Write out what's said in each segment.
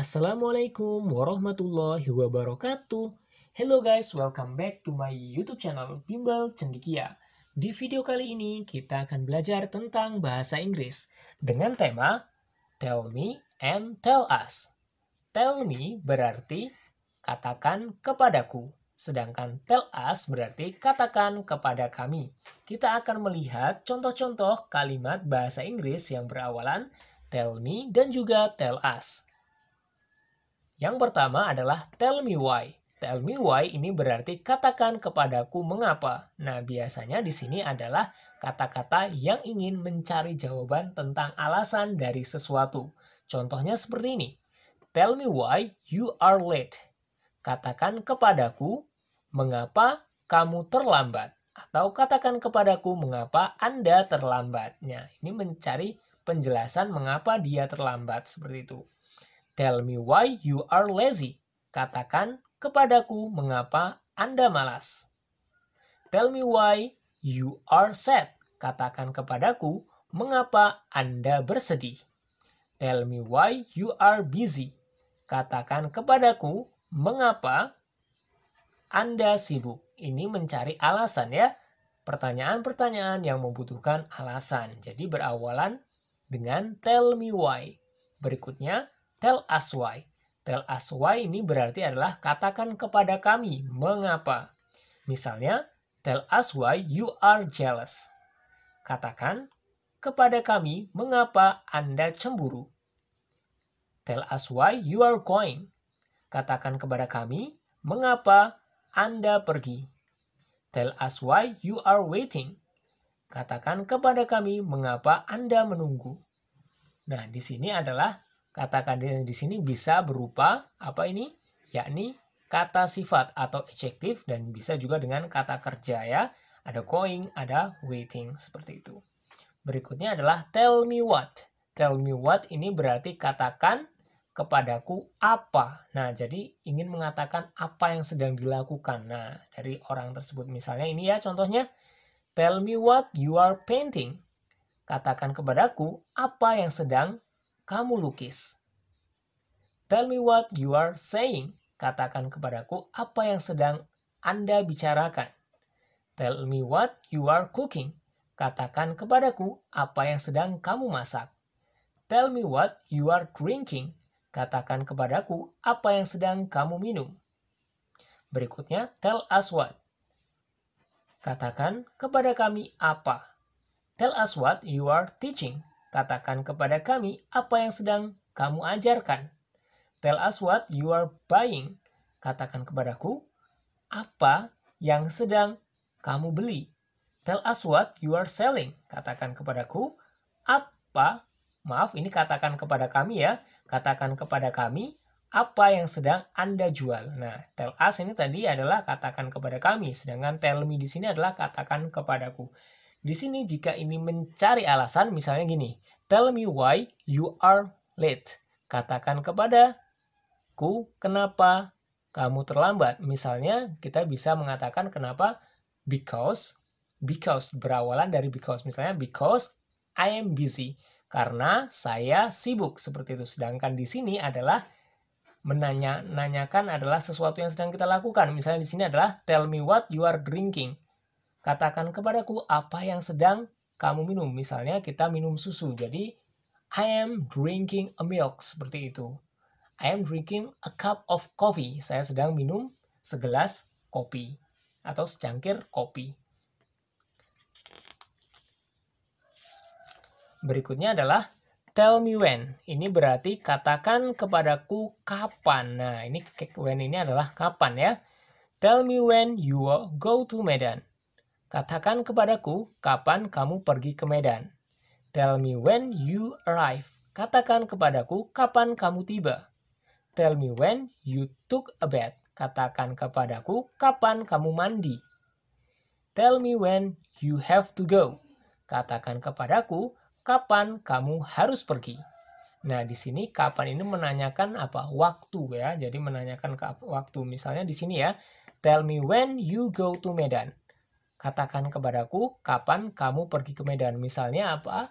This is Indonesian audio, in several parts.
Assalamualaikum warahmatullahi wabarakatuh. Hello guys, welcome back to my YouTube channel Bimbel Cendikia. Di video kali ini kita akan belajar tentang bahasa Inggris dengan tema Tell me and tell us. Tell me berarti katakan kepadaku, sedangkan tell us berarti katakan kepada kami. Kita akan melihat contoh-contoh kalimat bahasa Inggris yang berawalan tell me dan juga tell us. Yang pertama adalah tell me why. Tell me why ini berarti katakan kepadaku mengapa. Nah, biasanya di sini adalah kata-kata yang ingin mencari jawaban tentang alasan dari sesuatu. Contohnya seperti ini. Tell me why you are late. Katakan kepadaku mengapa kamu terlambat atau katakan kepadaku mengapa Anda terlambatnya. ini mencari penjelasan mengapa dia terlambat seperti itu. Tell me why you are lazy. Katakan kepadaku mengapa Anda malas. Tell me why you are sad. Katakan kepadaku mengapa Anda bersedih. Tell me why you are busy. Katakan kepadaku mengapa Anda sibuk. Ini mencari alasan ya. Pertanyaan-pertanyaan yang membutuhkan alasan. Jadi berawalan dengan tell me why. Berikutnya, Tell us why. Tell us why ini berarti adalah katakan kepada kami mengapa. Misalnya, tell us why you are jealous. Katakan kepada kami mengapa Anda cemburu. Tell us why you are going. Katakan kepada kami mengapa Anda pergi. Tell us why you are waiting. Katakan kepada kami mengapa Anda menunggu. Nah, di sini adalah Kata yang di sini bisa berupa apa ini? Yakni kata sifat atau adjektif dan bisa juga dengan kata kerja ya. Ada going, ada waiting seperti itu. Berikutnya adalah tell me what. Tell me what ini berarti katakan kepadaku apa. Nah, jadi ingin mengatakan apa yang sedang dilakukan. Nah, dari orang tersebut misalnya ini ya contohnya tell me what you are painting. Katakan kepadaku apa yang sedang kamu lukis. Tell me what you are saying. Katakan kepadaku apa yang sedang Anda bicarakan. Tell me what you are cooking. Katakan kepadaku apa yang sedang kamu masak. Tell me what you are drinking. Katakan kepadaku apa yang sedang kamu minum. Berikutnya, tell us what. Katakan kepada kami apa. Tell us what you are teaching. Katakan kepada kami apa yang sedang kamu ajarkan. Tell us what you are buying. Katakan kepadaku apa yang sedang kamu beli. Tell us what you are selling. Katakan kepadaku apa, maaf ini katakan kepada kami ya, katakan kepada kami apa yang sedang Anda jual. Nah, tell us ini tadi adalah katakan kepada kami, sedangkan tell me di sini adalah katakan kepadaku. Di sini jika ini mencari alasan, misalnya gini, tell me why you are late. Katakan kepada ku kenapa kamu terlambat. Misalnya kita bisa mengatakan kenapa because because berawalan dari because misalnya because I am busy karena saya sibuk seperti itu. Sedangkan di sini adalah menanya-nanyakan adalah sesuatu yang sedang kita lakukan. Misalnya di sini adalah tell me what you are drinking katakan kepadaku apa yang sedang kamu minum. Misalnya kita minum susu. Jadi I am drinking a milk seperti itu. I am drinking a cup of coffee. Saya sedang minum segelas kopi atau secangkir kopi. Berikutnya adalah tell me when. Ini berarti katakan kepadaku kapan. Nah, ini when ini adalah kapan ya. Tell me when you go to Medan. Katakan kepadaku kapan kamu pergi ke Medan. Tell me when you arrive. Katakan kepadaku kapan kamu tiba. Tell me when you took a bath. Katakan kepadaku kapan kamu mandi. Tell me when you have to go. Katakan kepadaku kapan kamu harus pergi. Nah, di sini kapan ini menanyakan apa? Waktu ya. Jadi menanyakan waktu. Misalnya di sini ya, tell me when you go to Medan. Katakan kepadaku kapan kamu pergi ke Medan. Misalnya apa?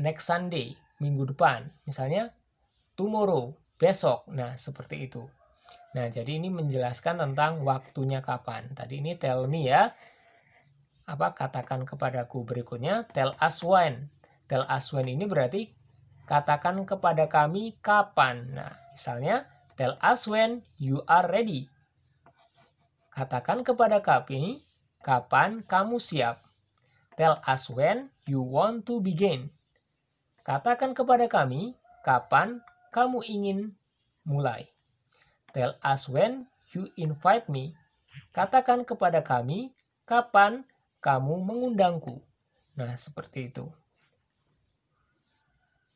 Next Sunday, minggu depan. Misalnya tomorrow, besok. Nah, seperti itu. Nah, jadi ini menjelaskan tentang waktunya kapan. Tadi ini tell me ya. Apa katakan kepadaku berikutnya tell us when. Tell us when ini berarti katakan kepada kami kapan. Nah, misalnya tell us when you are ready. Katakan kepada kami kapan kamu siap. Tell us when you want to begin. Katakan kepada kami kapan kamu ingin mulai. Tell us when you invite me. Katakan kepada kami kapan kamu mengundangku. Nah, seperti itu.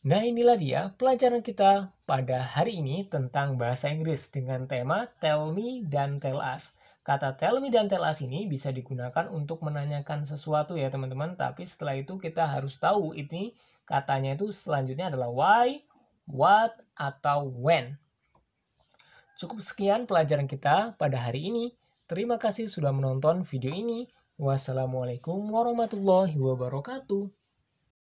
Nah inilah dia pelajaran kita pada hari ini tentang bahasa Inggris dengan tema Tell Me dan Tell Us. Kata tell me dan tell us ini bisa digunakan untuk menanyakan sesuatu ya teman-teman, tapi setelah itu kita harus tahu ini katanya itu selanjutnya adalah why, what, atau when. Cukup sekian pelajaran kita pada hari ini. Terima kasih sudah menonton video ini. Wassalamualaikum warahmatullahi wabarakatuh.